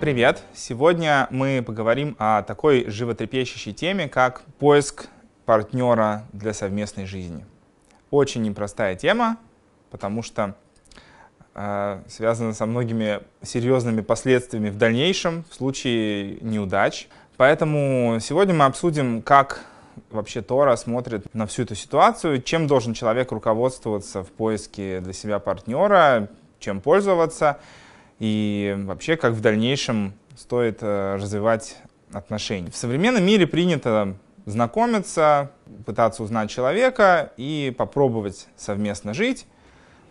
Привет! Сегодня мы поговорим о такой животрепещущей теме, как поиск партнера для совместной жизни. Очень непростая тема, потому что э, связана со многими серьезными последствиями в дальнейшем в случае неудач. Поэтому сегодня мы обсудим, как вообще Тора смотрит на всю эту ситуацию, чем должен человек руководствоваться в поиске для себя партнера, чем пользоваться и вообще как в дальнейшем стоит э, развивать отношения. В современном мире принято знакомиться, пытаться узнать человека и попробовать совместно жить,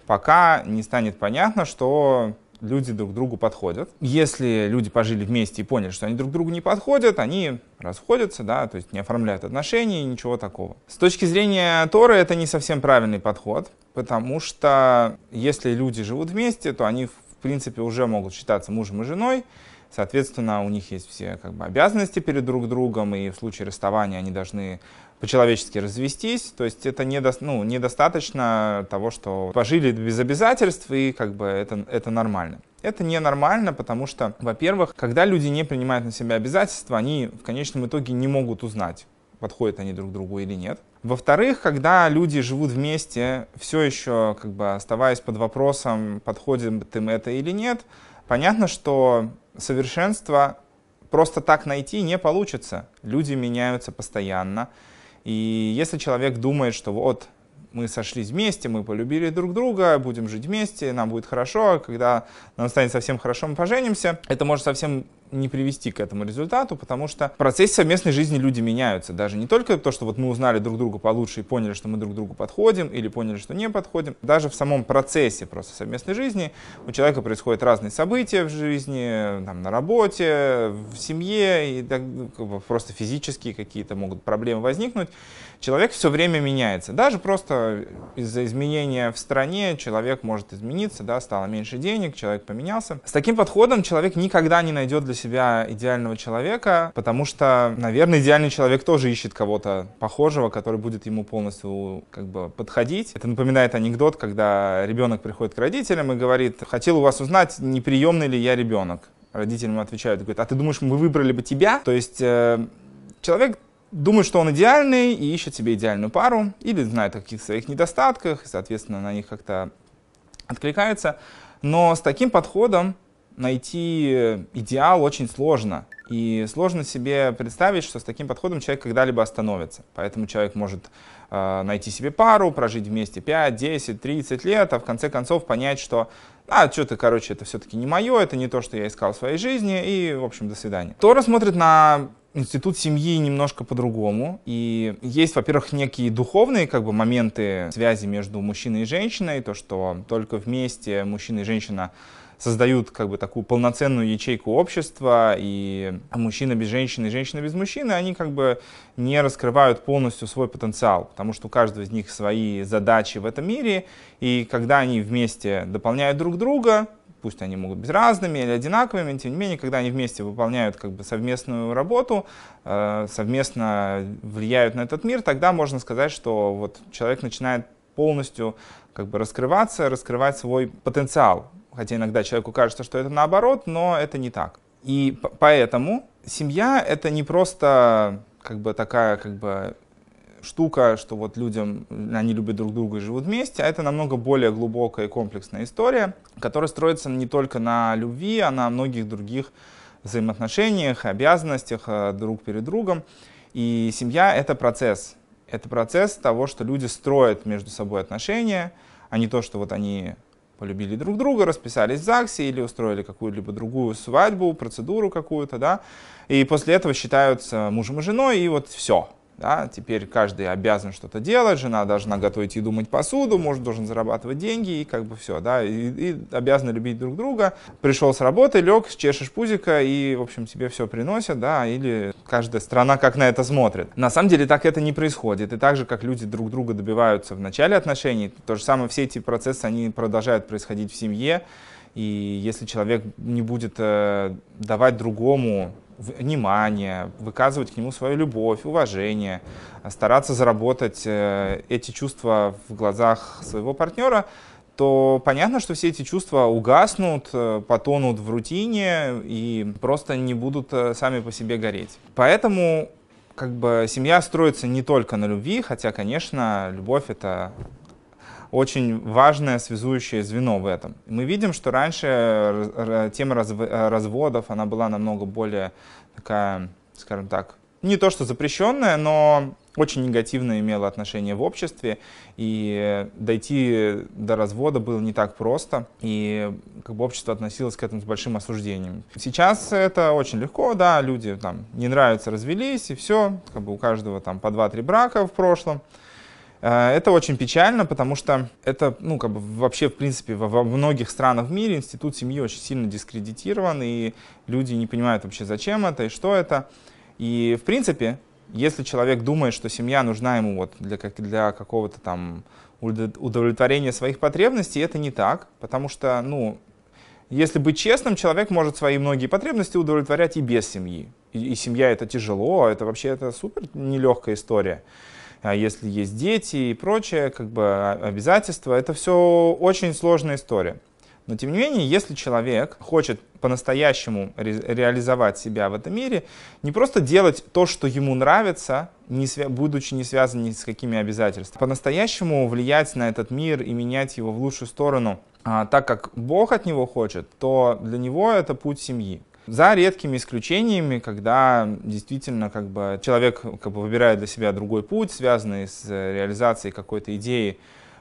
пока не станет понятно, что люди друг другу подходят. Если люди пожили вместе и поняли, что они друг другу не подходят, они расходятся, да, то есть не оформляют отношений, ничего такого. С точки зрения Торы это не совсем правильный подход, потому что если люди живут вместе, то они, в принципе, уже могут считаться мужем и женой, Соответственно, у них есть все как бы, обязанности перед друг другом, и в случае расставания они должны по-человечески развестись. То есть это недо, ну, недостаточно того, что пожили без обязательств, и как бы это, это нормально. Это ненормально, потому что, во-первых, когда люди не принимают на себя обязательства, они в конечном итоге не могут узнать, подходят они друг другу или нет. Во-вторых, когда люди живут вместе, все еще как бы оставаясь под вопросом, подходит им это или нет, понятно, что совершенство просто так найти не получится. Люди меняются постоянно. И если человек думает, что вот мы сошлись вместе, мы полюбили друг друга, будем жить вместе, нам будет хорошо, а когда нам станет совсем хорошо, мы поженимся, это может совсем не привести к этому результату, потому что в процессе совместной жизни люди меняются. Даже не только то, что вот мы узнали друг друга получше и поняли, что мы друг другу подходим или поняли, что не подходим. Даже в самом процессе просто совместной жизни у человека происходят разные события в жизни, там, на работе, в семье, и так, ну, просто физические какие-то могут проблемы возникнуть. Человек все время меняется. Даже просто из-за изменения в стране человек может измениться, да, стало меньше денег, человек поменялся. С таким подходом человек никогда не найдет для себя идеального человека, потому что, наверное, идеальный человек тоже ищет кого-то похожего, который будет ему полностью как бы подходить. Это напоминает анекдот, когда ребенок приходит к родителям и говорит, хотел у вас узнать, неприемный ли я ребенок. Родители ему отвечают, говорят, а ты думаешь, мы выбрали бы тебя? То есть э, человек думает, что он идеальный и ищет себе идеальную пару, или знает о каких-то своих недостатках, и, соответственно, на них как-то откликается. Но с таким подходом найти э, идеал очень сложно. И сложно себе представить, что с таким подходом человек когда-либо остановится. Поэтому человек может э, найти себе пару, прожить вместе 5, 10, 30 лет, а в конце концов понять, что а, что-то, короче, это все-таки не мое, это не то, что я искал в своей жизни, и, в общем, до свидания. Тора смотрит на институт семьи немножко по-другому. И есть, во-первых, некие духовные как бы, моменты связи между мужчиной и женщиной, то, что только вместе мужчина и женщина создают как бы такую полноценную ячейку общества, и мужчина без женщины и женщина без мужчины, они как бы не раскрывают полностью свой потенциал, потому что у каждого из них свои задачи в этом мире, и когда они вместе дополняют друг друга, пусть они могут быть разными или одинаковыми, тем не менее, когда они вместе выполняют как бы совместную работу, э, совместно влияют на этот мир, тогда можно сказать, что вот человек начинает полностью как бы раскрываться, раскрывать свой потенциал хотя иногда человеку кажется, что это наоборот, но это не так. И поэтому семья — это не просто как бы такая как бы штука, что вот людям, они любят друг друга и живут вместе, а это намного более глубокая и комплексная история, которая строится не только на любви, а на многих других взаимоотношениях, обязанностях э, друг перед другом. И семья — это процесс. Это процесс того, что люди строят между собой отношения, а не то, что вот они полюбили друг друга, расписались в ЗАГСе или устроили какую-либо другую свадьбу, процедуру какую-то, да, и после этого считаются мужем и женой, и вот все, да, теперь каждый обязан что-то делать, жена должна готовить и думать посуду, муж должен зарабатывать деньги и как бы все, да, и, и обязаны любить друг друга. Пришел с работы, лег, чешешь пузика и, в общем, тебе все приносят, да, или каждая страна как на это смотрит. На самом деле так это не происходит, и так же, как люди друг друга добиваются в начале отношений, то же самое все эти процессы, они продолжают происходить в семье, и если человек не будет э, давать другому внимание, выказывать к нему свою любовь, уважение, стараться заработать э, эти чувства в глазах своего партнера, то понятно, что все эти чувства угаснут, э, потонут в рутине и просто не будут э, сами по себе гореть. Поэтому как бы семья строится не только на любви, хотя, конечно, любовь это очень важное связующее звено в этом. Мы видим, что раньше э, тема э, разводов, она была намного более такая, скажем так, не то что запрещенная, но очень негативно имела отношение в обществе, и дойти до развода было не так просто, и как бы общество относилось к этому с большим осуждением. Сейчас это очень легко, да, люди там не нравится, развелись, и все, как бы у каждого там по 2-3 брака в прошлом, Э, это очень печально, потому что это, ну, как бы вообще, в принципе, во многих странах в мире институт семьи очень сильно дискредитирован, и люди не понимают вообще, зачем это и что это. И, в принципе, если человек думает, что семья нужна ему вот для, как, для какого-то там удовлетворения своих потребностей, это не так, потому что, ну, если быть честным, человек может свои многие потребности удовлетворять и без семьи. И, и семья это тяжело, а это вообще это супер нелегкая история. А, если есть дети и прочее, как бы а, обязательства. Это все очень сложная история. Но тем не менее, если человек хочет по-настоящему ре- реализовать себя в этом мире, не просто делать то, что ему нравится, не свя- будучи не связан ни с какими обязательствами, по-настоящему влиять на этот мир и менять его в лучшую сторону, а, так как Бог от него хочет, то для него это путь семьи. За редкими исключениями, когда действительно как бы, человек как бы, выбирает для себя другой путь, связанный с э, реализацией какой-то идеи,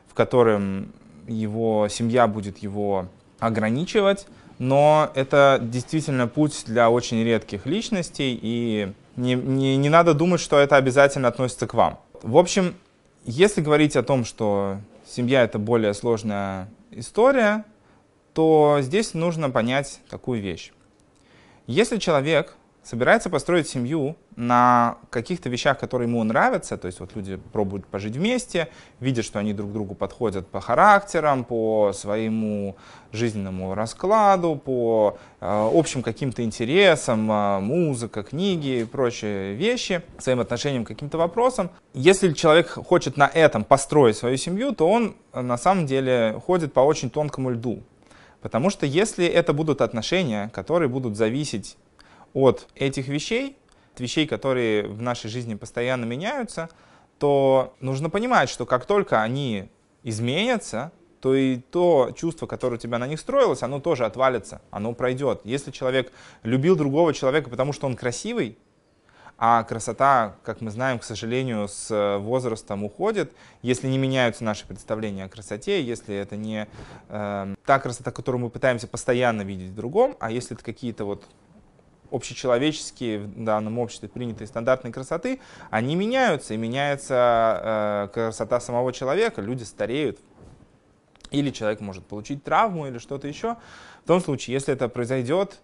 в котором его семья будет его ограничивать, но это действительно путь для очень редких личностей, и не, не, не надо думать, что это обязательно относится к вам. В общем, если говорить о том, что семья это более сложная история, то здесь нужно понять такую вещь. Если человек собирается построить семью на каких-то вещах, которые ему нравятся, то есть вот люди пробуют пожить вместе, видят, что они друг другу подходят по характерам, по своему жизненному раскладу, по э, общим каким-то интересам, э, музыка, книги и прочие вещи, своим отношениям к каким-то вопросам. Если человек хочет на этом построить свою семью, то он э, на самом деле ходит по очень тонкому льду. Потому что если это будут отношения, которые будут зависеть от этих вещей, от вещей, которые в нашей жизни постоянно меняются, то нужно понимать, что как только они изменятся, то и то чувство, которое у тебя на них строилось, оно тоже отвалится, оно пройдет. Если человек любил другого человека, потому что он красивый, а красота, как мы знаем, к сожалению, с э, возрастом уходит, если не меняются наши представления о красоте, если это не э, та красота, которую мы пытаемся постоянно видеть в другом, а если это какие-то вот общечеловеческие в данном обществе принятые стандартные красоты, они меняются, и меняется э, красота самого человека, люди стареют, или человек может получить травму или что-то еще. В том случае, если это произойдет,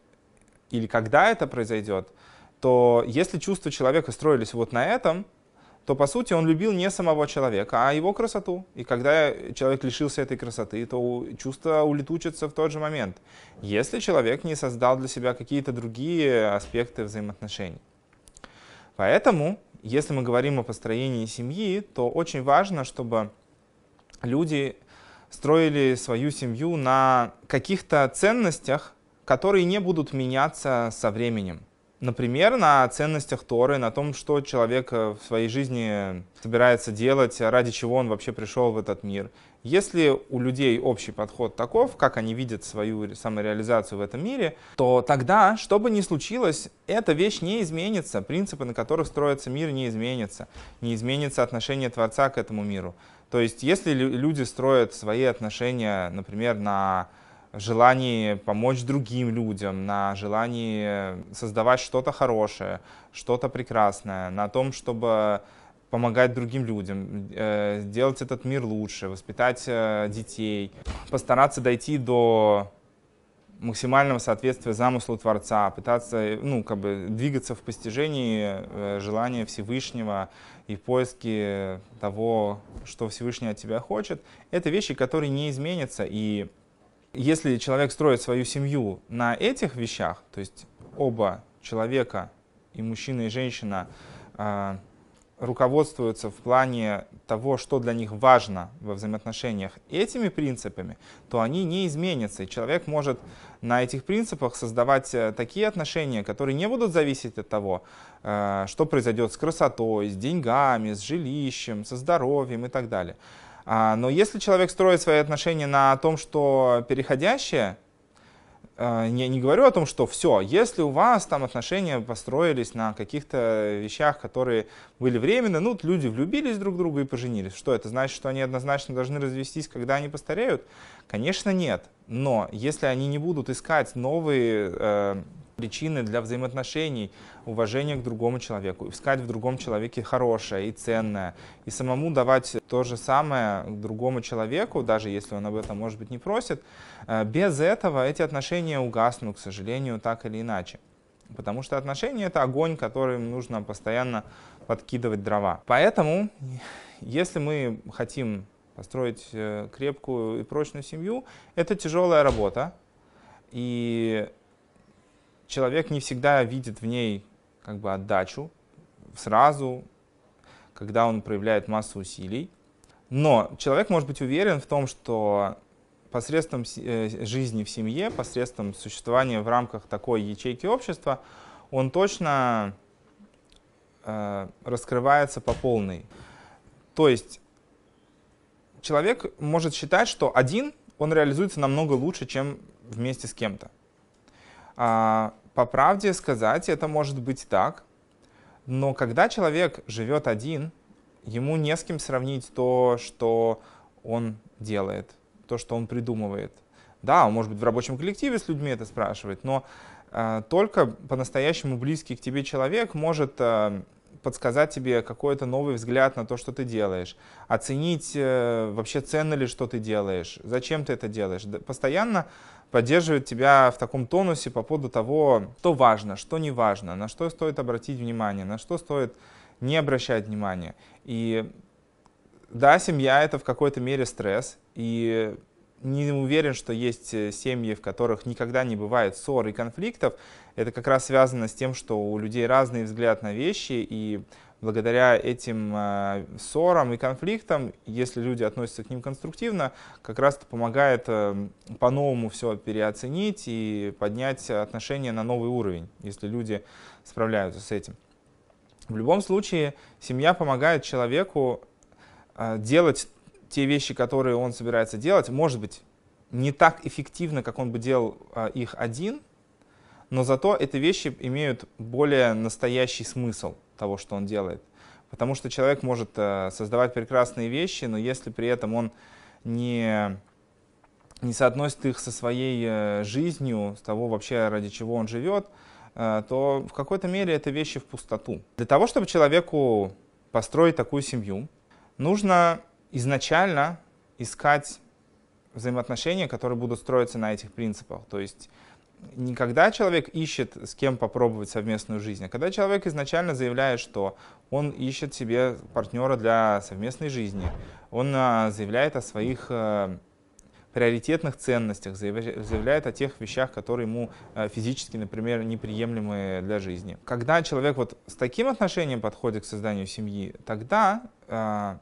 или когда это произойдет, то если чувства человека строились вот на этом, то, по сути, он любил не самого человека, а его красоту. И когда человек лишился этой красоты, то чувство улетучится в тот же момент, если человек не создал для себя какие-то другие аспекты взаимоотношений. Поэтому, если мы говорим о построении семьи, то очень важно, чтобы люди строили свою семью на каких-то ценностях, которые не будут меняться со временем. Например, на ценностях Торы, на том, что человек э, в своей жизни собирается делать, ради чего он вообще пришел в этот мир. Если у людей общий подход таков, как они видят свою самореализацию в этом мире, то тогда, что бы ни случилось, эта вещь не изменится, принципы, на которых строится мир, не изменятся, не изменится отношение Творца к этому миру. То есть, если люди строят свои отношения, например, на желании помочь другим людям, на желании создавать что-то хорошее, что-то прекрасное, на том, чтобы помогать другим людям, э, сделать этот мир лучше, воспитать э, детей, постараться дойти до максимального соответствия замыслу Творца, пытаться э, ну, как бы, двигаться в постижении желания Всевышнего и в поиске того, что Всевышний от тебя хочет. Это вещи, которые не изменятся, и если человек строит свою семью на этих вещах, то есть оба человека, и мужчина, и женщина, а, руководствуются в плане того, что для них важно во взаимоотношениях этими принципами, то они не изменятся. И человек может на этих принципах создавать э, такие отношения, которые не будут зависеть от того, э, что произойдет с красотой, с деньгами, с жилищем, со здоровьем и так далее. А, но если человек строит свои отношения на том, что переходящее, а, не не говорю о том, что все, если у вас там отношения построились на каких-то вещах, которые были временно, ну, люди влюбились друг в друга и поженились. Что это значит, что они однозначно должны развестись, когда они постареют? Конечно, нет. Но если они не будут искать новые э, Причины для взаимоотношений, уважения к другому человеку, искать в другом человеке хорошее и ценное, и самому давать то же самое другому человеку, даже если он об этом, может быть, не просит, э, без этого эти отношения угаснут, к сожалению, так или иначе. Потому что отношения — это огонь, которым нужно постоянно подкидывать дрова. Поэтому, если мы хотим построить э, крепкую и прочную семью, это тяжелая работа. И человек не всегда видит в ней как бы отдачу сразу, когда он проявляет массу усилий. Но человек может быть уверен в том, что посредством э, жизни в семье, посредством существования в рамках такой ячейки общества, он точно э, раскрывается по полной. То есть человек может считать, что один он реализуется намного лучше, чем вместе с кем-то. А, по правде сказать, это может быть так, но когда человек живет один, ему не с кем сравнить то, что он делает, то, что он придумывает. Да, он может быть в рабочем коллективе с людьми это спрашивает, но э, только по-настоящему близкий к тебе человек может э, подсказать тебе какой-то новый взгляд на то, что ты делаешь, оценить э, вообще ценно ли, что ты делаешь, зачем ты это делаешь. Постоянно поддерживает тебя в таком тонусе по поводу того, что важно, что не важно, на что стоит обратить внимание, на что стоит не обращать внимания. И да, семья — это в какой-то мере стресс, и не уверен, что есть э, семьи, в которых никогда не бывает ссор и конфликтов. Это как раз связано с тем, что у людей разный взгляд на вещи, и благодаря этим э, ссорам и конфликтам, если люди относятся к ним конструктивно, как раз это помогает эм, по-новому все переоценить и поднять отношения на новый уровень, если люди справляются с этим. В любом случае, семья помогает человеку э, делать те вещи, которые он собирается делать, может быть, не так эффективно, как он бы делал э, их один, но зато эти вещи имеют более настоящий смысл того, что он делает. Потому что человек может э, создавать прекрасные вещи, но если при этом он не, не соотносит их со своей э, жизнью, с того вообще, ради чего он живет, э, то в какой-то мере это вещи в пустоту. Для того, чтобы человеку построить такую семью, нужно изначально искать взаимоотношения, которые будут строиться на этих принципах. То есть не когда человек ищет, с кем попробовать совместную жизнь, а когда человек изначально заявляет, что он ищет себе партнера для совместной жизни, он а, заявляет о своих э, приоритетных ценностях, заявляет о тех вещах, которые ему э, физически, например, неприемлемы для жизни. Когда человек вот с таким отношением подходит к созданию семьи, тогда, а,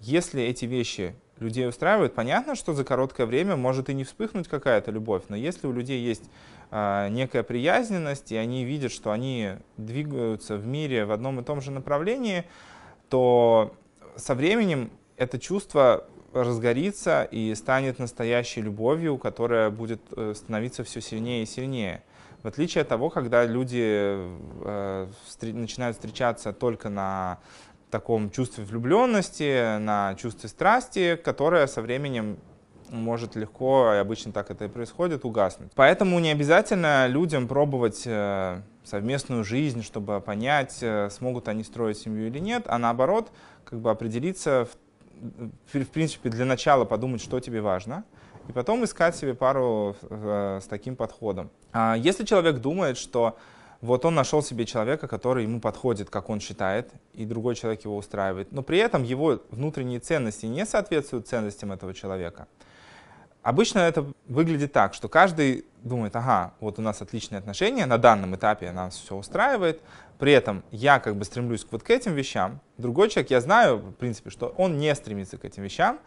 если эти вещи людей устраивает. Понятно, что за короткое время может и не вспыхнуть какая-то любовь, но если у людей есть э, некая приязненность, и они видят, что они двигаются в мире в одном и том же направлении, то со временем это чувство разгорится и станет настоящей любовью, которая будет э, становиться все сильнее и сильнее. В отличие от того, когда люди э, встр- начинают встречаться только на таком чувстве влюбленности, на чувстве страсти, которое со временем может легко, и обычно так это и происходит, угаснуть. Поэтому не обязательно людям пробовать э, совместную жизнь, чтобы понять, э, смогут они строить семью или нет, а наоборот, как бы определиться, в, в принципе, для начала подумать, что тебе важно, и потом искать себе пару э, с таким подходом. А если человек думает, что вот он нашел себе человека, который ему подходит, как он считает, и другой человек его устраивает. Но при этом его внутренние ценности не соответствуют ценностям этого человека. Обычно это выглядит так, что каждый думает, ага, вот у нас отличные отношения, на данном этапе нас все устраивает, при этом я как бы стремлюсь вот к этим вещам, другой человек, я знаю, в принципе, что он не стремится к этим вещам,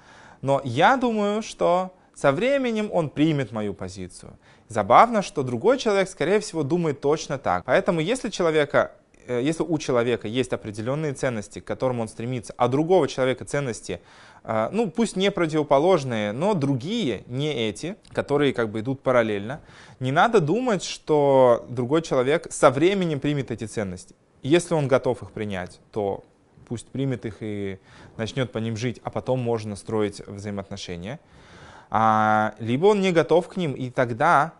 но я думаю, что со временем он примет мою позицию. Забавно, что другой человек, скорее всего, думает точно так. Поэтому если человека э, если у человека есть определенные ценности, к которым он стремится, а другого человека ценности, э, ну пусть не противоположные, но другие, не эти, которые как бы идут параллельно, не надо думать, что другой человек со временем примет эти ценности. Если он готов их принять, то пусть примет их и начнет по ним жить, а потом можно строить взаимоотношения а, либо он не готов к ним, и тогда,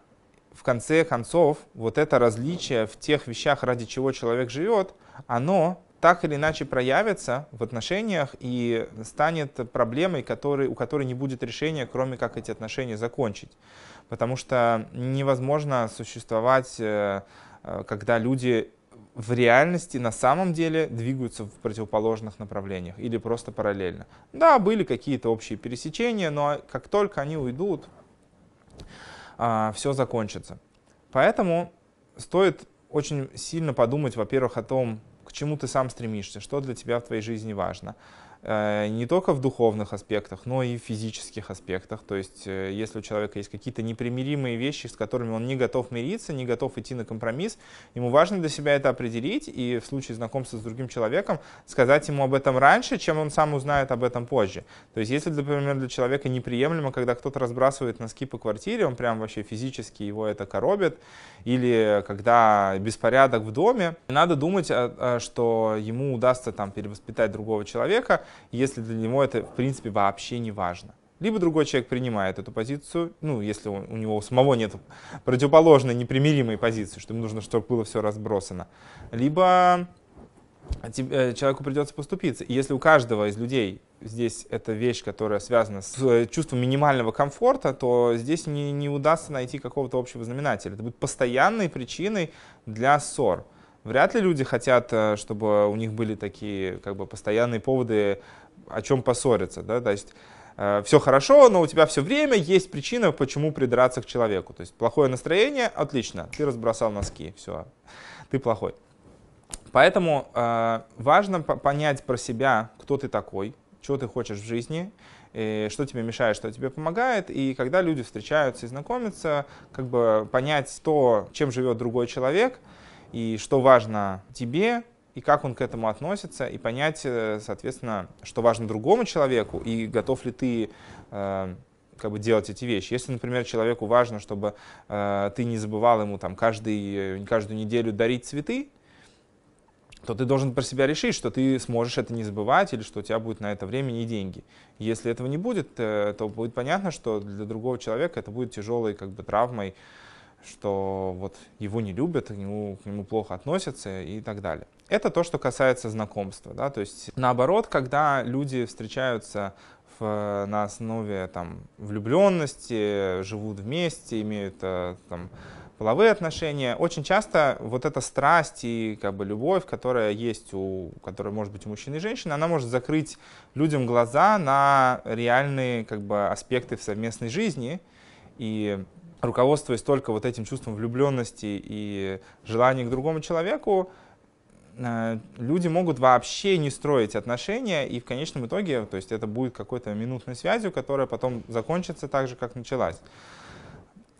в конце концов, вот это различие в тех вещах, ради чего человек живет, оно так или иначе проявится в отношениях и станет проблемой, который, у которой не будет решения, кроме как эти отношения закончить. Потому что невозможно существовать, э, э, когда люди в реальности на самом деле двигаются в противоположных направлениях или просто параллельно. Да, были какие-то общие пересечения, но как только они уйдут, а, все закончится. Поэтому стоит очень сильно подумать, во-первых, о том, к чему ты сам стремишься, что для тебя в твоей жизни важно. Э, не только в духовных аспектах, но и в физических аспектах. То есть, э, если у человека есть какие-то непримиримые вещи, с которыми он не готов мириться, не готов идти на компромисс, ему важно для себя это определить и в случае знакомства с другим человеком сказать ему об этом раньше, чем он сам узнает об этом позже. То есть, если, например, для человека неприемлемо, когда кто-то разбрасывает носки по квартире, он прям вообще физически его это коробит, или когда беспорядок в доме, надо думать, что ему удастся там перевоспитать другого человека – если для него это, в принципе, вообще не важно. Либо другой человек принимает эту позицию, ну, если он, у него у самого нет противоположной непримиримой позиции, что ему нужно, чтобы было все разбросано. Либо э, э, человеку придется поступиться. И если у каждого из людей здесь эта вещь, которая связана с э, чувством минимального комфорта, то здесь не, не удастся найти какого-то общего знаменателя. Это будет постоянной причиной для ссор вряд ли люди хотят, э, чтобы у них были такие как бы постоянные поводы, о чем поссориться, да, то есть э, все хорошо, но у тебя все время есть причина, почему придраться к человеку. То есть плохое настроение, отлично, ты разбросал носки, все, ты плохой. Поэтому э, важно понять про себя, кто ты такой, чего ты хочешь в жизни, э, что тебе мешает, что тебе помогает. И когда люди встречаются и знакомятся, как бы понять то, чем живет другой человек – и что важно тебе, и как он к этому относится, и понять, э, соответственно, что важно другому человеку, и готов ли ты э, как бы делать эти вещи. Если, например, человеку важно, чтобы э, ты не забывал ему там каждый, э, каждую неделю дарить цветы, то ты должен про себя решить, что ты сможешь это не забывать или что у тебя будет на это время и деньги. Если этого не будет, э, то будет понятно, что для другого человека это будет тяжелой как бы травмой, что вот его не любят, к нему, к нему плохо относятся и так далее. Это то, что касается знакомства. Да? То есть наоборот, когда люди встречаются в, на основе там, влюбленности, живут вместе, имеют э, там, половые отношения, очень часто вот эта страсть и как бы любовь, которая есть у, которая может быть у мужчин и женщин, она может закрыть людям глаза на реальные как бы аспекты в совместной жизни. И руководствуясь только вот этим чувством влюбленности и желания к другому человеку, э, люди могут вообще не строить отношения, и в конечном итоге, то есть это будет какой-то минутной связью, которая потом закончится так же, как началась.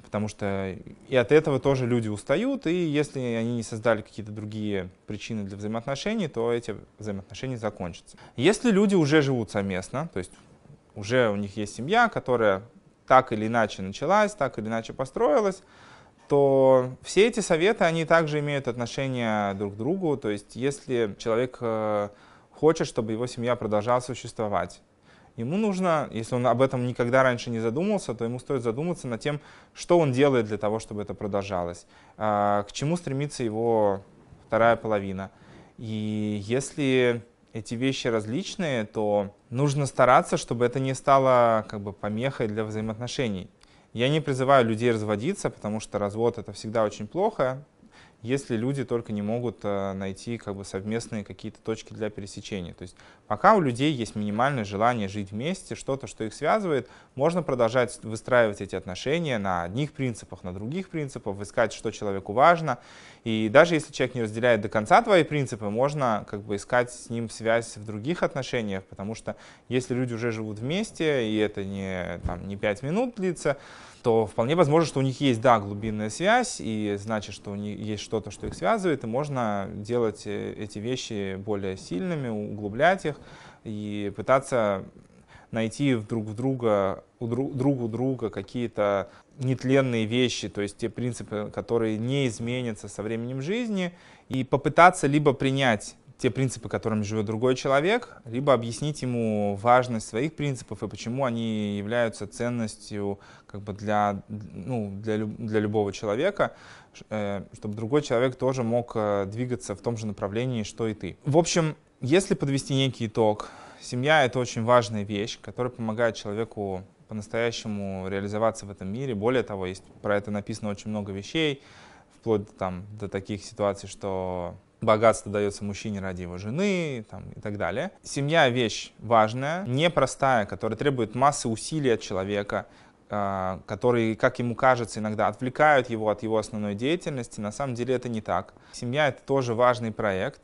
Потому что и от этого тоже люди устают, и если они не создали какие-то другие причины для взаимоотношений, то эти взаимоотношения закончатся. Если люди уже живут совместно, то есть уже у них есть семья, которая так или иначе началась, так или иначе построилась, то все эти советы, они также имеют отношение друг к другу. То есть если человек э, хочет, чтобы его семья продолжала существовать, ему нужно, если он об этом никогда раньше не задумался, то ему стоит задуматься над тем, что он делает для того, чтобы это продолжалось, э, к чему стремится его вторая половина. И если эти вещи различные, то нужно стараться, чтобы это не стало как бы помехой для взаимоотношений. Я не призываю людей разводиться, потому что развод это всегда очень плохо, если люди только не могут э, найти как бы совместные какие-то точки для пересечения. То есть пока у людей есть минимальное желание жить вместе, что-то, что их связывает, можно продолжать выстраивать эти отношения на одних принципах, на других принципах, искать, что человеку важно. И даже если человек не разделяет до конца твои принципы, можно как бы искать с ним связь в других отношениях, потому что если люди уже живут вместе, и это не, там, не 5 минут длится, то вполне возможно, что у них есть, да, глубинная связь, и значит, что у них есть что-то, что их связывает, и можно делать э, эти вещи более сильными, углублять их и пытаться найти друг в друга, у друг, друг у друга какие-то нетленные вещи, то есть те принципы, которые не изменятся со временем жизни, и попытаться либо принять те принципы, которыми живет другой человек, либо объяснить ему важность своих принципов и почему они являются ценностью как бы для, ну, для, для любого человека, э, чтобы другой человек тоже мог э, двигаться в том же направлении, что и ты. В общем, если подвести некий итог, семья — это очень важная вещь, которая помогает человеку по-настоящему реализоваться в этом мире. Более того, есть про это написано очень много вещей, вплоть там, до таких ситуаций, что богатство дается мужчине ради его жены там, и так далее. Семья — вещь важная, непростая, которая требует массы усилий от человека, э, а, которые, как ему кажется, иногда отвлекают его от его основной деятельности. На самом деле это не так. Семья — это тоже важный проект,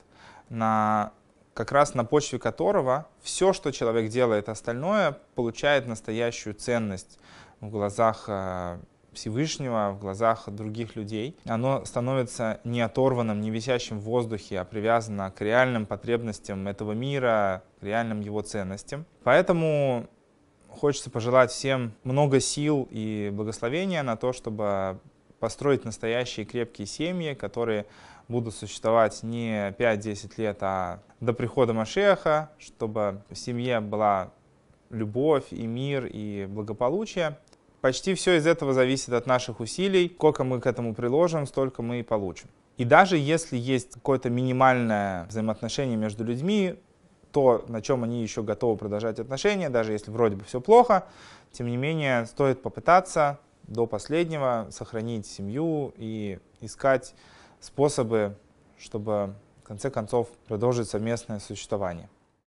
на как раз на почве которого все, что человек делает остальное, получает настоящую ценность в глазах э, Всевышнего, в глазах других людей. Оно становится не оторванным, не висящим в воздухе, а привязано к реальным потребностям этого мира, к реальным его ценностям. Поэтому хочется пожелать всем много сил и благословения на то, чтобы построить настоящие крепкие семьи, которые будут существовать не 5-10 лет, а до прихода Машеха, чтобы в семье была любовь и мир и благополучие. Почти все из этого зависит от наших усилий. Сколько мы к этому приложим, столько мы и получим. И даже если есть какое-то минимальное взаимоотношение между людьми, то, на чем они еще готовы продолжать отношения, даже если вроде бы все плохо, тем не менее стоит попытаться до последнего сохранить семью и искать способы, чтобы в конце концов продолжить совместное существование.